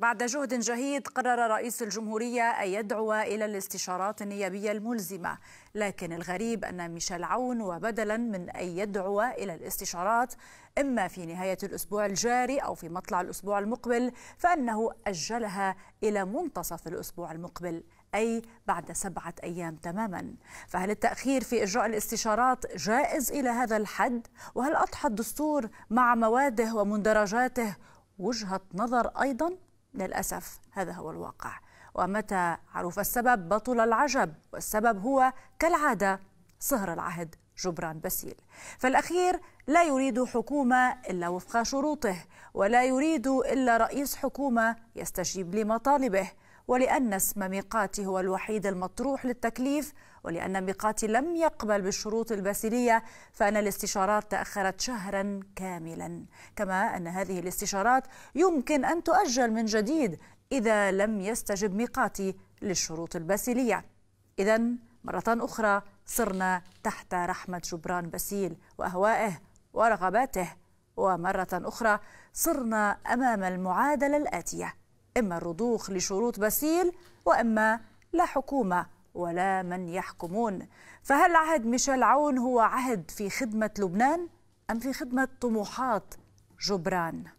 بعد جهد جهيد قرر رئيس الجمهورية أن يدعو إلى الاستشارات النيابية الملزمة لكن الغريب أن ميشيل عون وبدلا من أن يدعو إلى الاستشارات إما في نهاية الأسبوع الجاري أو في مطلع الأسبوع المقبل فأنه أجلها إلى منتصف الأسبوع المقبل أي بعد سبعة أيام تماما فهل التأخير في إجراء الاستشارات جائز إلى هذا الحد؟ وهل أضحى الدستور مع مواده ومندرجاته وجهة نظر أيضاً؟ للأسف هذا هو الواقع ومتى عرف السبب بطل العجب والسبب هو كالعادة صهر العهد جبران باسيل فالأخير لا يريد حكومة إلا وفق شروطه ولا يريد إلا رئيس حكومة يستجيب لمطالبه ولأن اسم ميقاتي هو الوحيد المطروح للتكليف ولأن ميقاتي لم يقبل بالشروط الباسلية فأن الاستشارات تأخرت شهرا كاملا كما أن هذه الاستشارات يمكن أن تؤجل من جديد إذا لم يستجب ميقاتي للشروط الباسلية إذا مرة أخرى صرنا تحت رحمة جبران باسيل وأهوائه ورغباته ومرة أخرى صرنا أمام المعادلة الآتية إما الرضوخ لشروط باسيل وإما لا حكومة ولا من يحكمون فهل عهد ميشيل عون هو عهد في خدمة لبنان أم في خدمة طموحات جبران؟